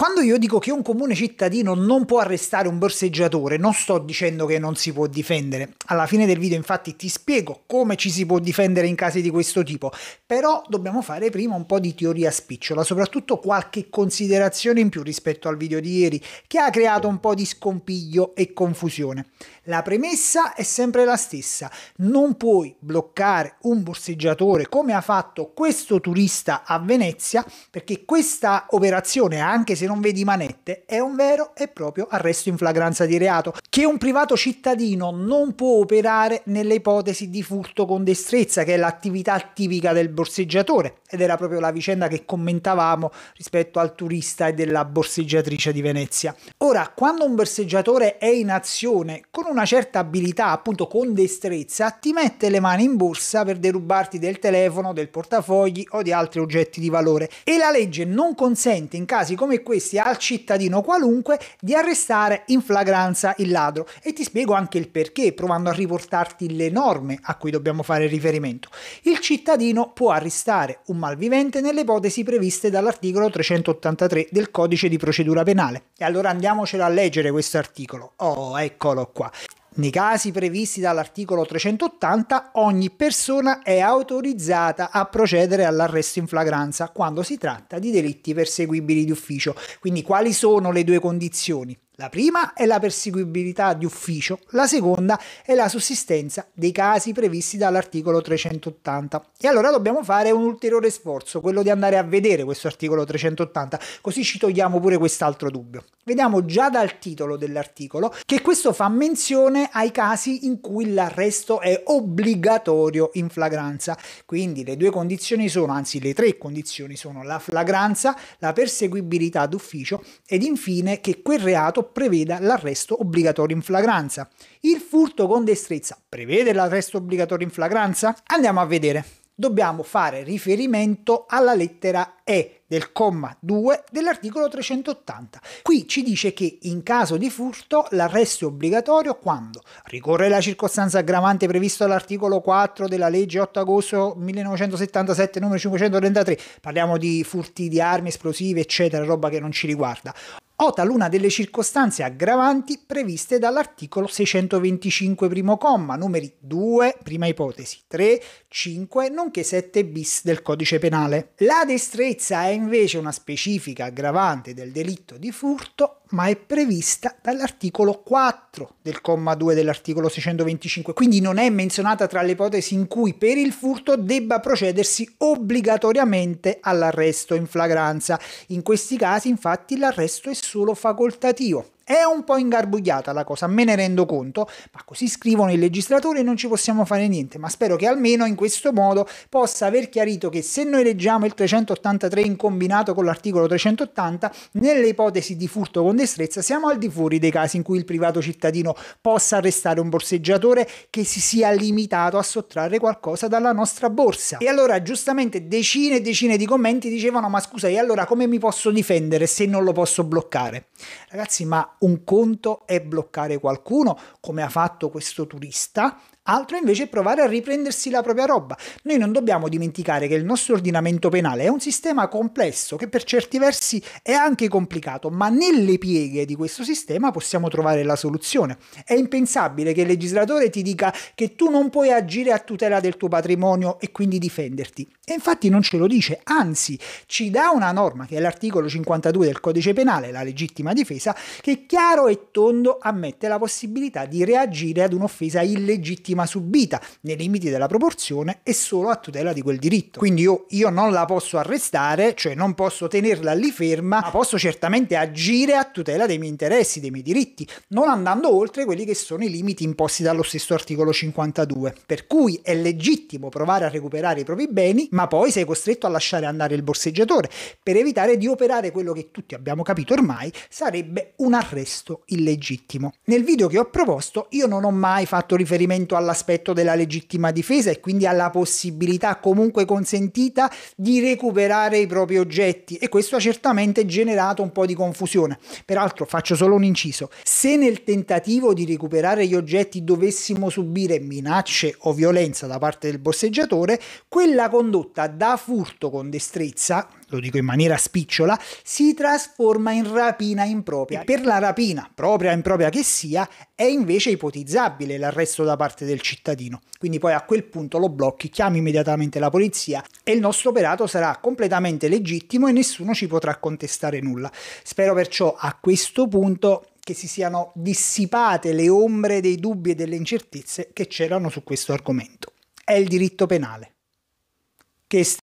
Quando io dico che un comune cittadino non può arrestare un borseggiatore, non sto dicendo che non si può difendere. Alla fine del video infatti ti spiego come ci si può difendere in casi di questo tipo, però dobbiamo fare prima un po' di teoria spicciola, soprattutto qualche considerazione in più rispetto al video di ieri, che ha creato un po' di scompiglio e confusione. La premessa è sempre la stessa, non puoi bloccare un borseggiatore come ha fatto questo turista a Venezia, perché questa operazione, anche se non vedi manette, è un vero e proprio arresto in flagranza di reato, che un privato cittadino non può operare nelle ipotesi di furto con destrezza, che è l'attività tipica del borseggiatore, ed era proprio la vicenda che commentavamo rispetto al turista e della borseggiatrice di Venezia. Ora, quando un borseggiatore è in azione con una certa abilità, appunto con destrezza, ti mette le mani in borsa per derubarti del telefono, del portafogli o di altri oggetti di valore e la legge non consente in casi come questo chiedessi al cittadino qualunque di arrestare in flagranza il ladro e ti spiego anche il perché provando a riportarti le norme a cui dobbiamo fare riferimento. Il cittadino può arrestare un malvivente nelle ipotesi previste dall'articolo 383 del codice di procedura penale. E allora andiamocelo a leggere questo articolo. Oh, eccolo qua. Nei casi previsti dall'articolo 380, ogni persona è autorizzata a procedere all'arresto in flagranza quando si tratta di delitti perseguibili di ufficio. Quindi quali sono le due condizioni? La prima è la perseguibilità di ufficio, la seconda è la sussistenza dei casi previsti dall'articolo 380. E allora dobbiamo fare un ulteriore sforzo, quello di andare a vedere questo articolo 380, così ci togliamo pure quest'altro dubbio. Vediamo già dal titolo dell'articolo che questo fa menzione ai casi in cui l'arresto è obbligatorio in flagranza. Quindi le due condizioni sono, anzi le tre condizioni sono la flagranza, la perseguibilità d'ufficio ed infine che quel reato preveda l'arresto obbligatorio in flagranza. Il furto con destrezza prevede l'arresto obbligatorio in flagranza? Andiamo a vedere. Dobbiamo fare riferimento alla lettera E del comma 2 dell'articolo 380. Qui ci dice che in caso di furto l'arresto è obbligatorio quando ricorre la circostanza aggravante previsto dall'articolo 4 della legge 8 agosto 1977 numero 533, parliamo di furti di armi esplosive eccetera, roba che non ci riguarda, o taluna delle circostanze aggravanti previste dall'articolo 625 primo comma, numeri 2, prima ipotesi, 3, 5, nonché 7 bis del codice penale. La destrezza è invece una specifica aggravante del delitto di furto ma è prevista dall'articolo 4 del comma 2 dell'articolo 625, quindi non è menzionata tra le ipotesi in cui per il furto debba procedersi obbligatoriamente all'arresto in flagranza. In questi casi infatti l'arresto è solo facoltativo. È un po' ingarbugliata la cosa, me ne rendo conto, ma così scrivono i legislatori e non ci possiamo fare niente, ma spero che almeno in questo modo possa aver chiarito che se noi leggiamo il 383 in combinato con l'articolo 380, nelle ipotesi di furto con destrezza, siamo al di fuori dei casi in cui il privato cittadino possa arrestare un borseggiatore che si sia limitato a sottrarre qualcosa dalla nostra borsa. E allora giustamente decine e decine di commenti dicevano ma scusa e allora come mi posso difendere se non lo posso bloccare? Ragazzi ma un conto è bloccare qualcuno come ha fatto questo turista altro invece è provare a riprendersi la propria roba. Noi non dobbiamo dimenticare che il nostro ordinamento penale è un sistema complesso che per certi versi è anche complicato, ma nelle pieghe di questo sistema possiamo trovare la soluzione. È impensabile che il legislatore ti dica che tu non puoi agire a tutela del tuo patrimonio e quindi difenderti. E infatti non ce lo dice, anzi ci dà una norma che è l'articolo 52 del codice penale, la legittima difesa, che chiaro e tondo ammette la possibilità di reagire ad un'offesa illegittima subita, nei limiti della proporzione e solo a tutela di quel diritto. Quindi io, io non la posso arrestare, cioè non posso tenerla lì ferma, ma posso certamente agire a tutela tutela dei miei interessi, dei miei diritti, non andando oltre quelli che sono i limiti imposti dallo stesso articolo 52. Per cui è legittimo provare a recuperare i propri beni, ma poi sei costretto a lasciare andare il borseggiatore per evitare di operare quello che tutti abbiamo capito ormai sarebbe un arresto illegittimo. Nel video che ho proposto io non ho mai fatto riferimento all'aspetto della legittima difesa e quindi alla possibilità comunque consentita di recuperare i propri oggetti e questo ha certamente generato un po' di confusione Peraltro faccio solo un inciso, se nel tentativo di recuperare gli oggetti dovessimo subire minacce o violenza da parte del borseggiatore, quella condotta da furto con destrezza, lo dico in maniera spicciola, si trasforma in rapina impropria. E per la rapina, propria o impropria che sia, è invece ipotizzabile l'arresto da parte del cittadino. Quindi poi a quel punto lo blocchi, chiami immediatamente la polizia e il nostro operato sarà completamente legittimo e nessuno ci potrà contestare nulla. Spero perciò a questo punto che si siano dissipate le ombre dei dubbi e delle incertezze che c'erano su questo argomento. È il diritto penale, che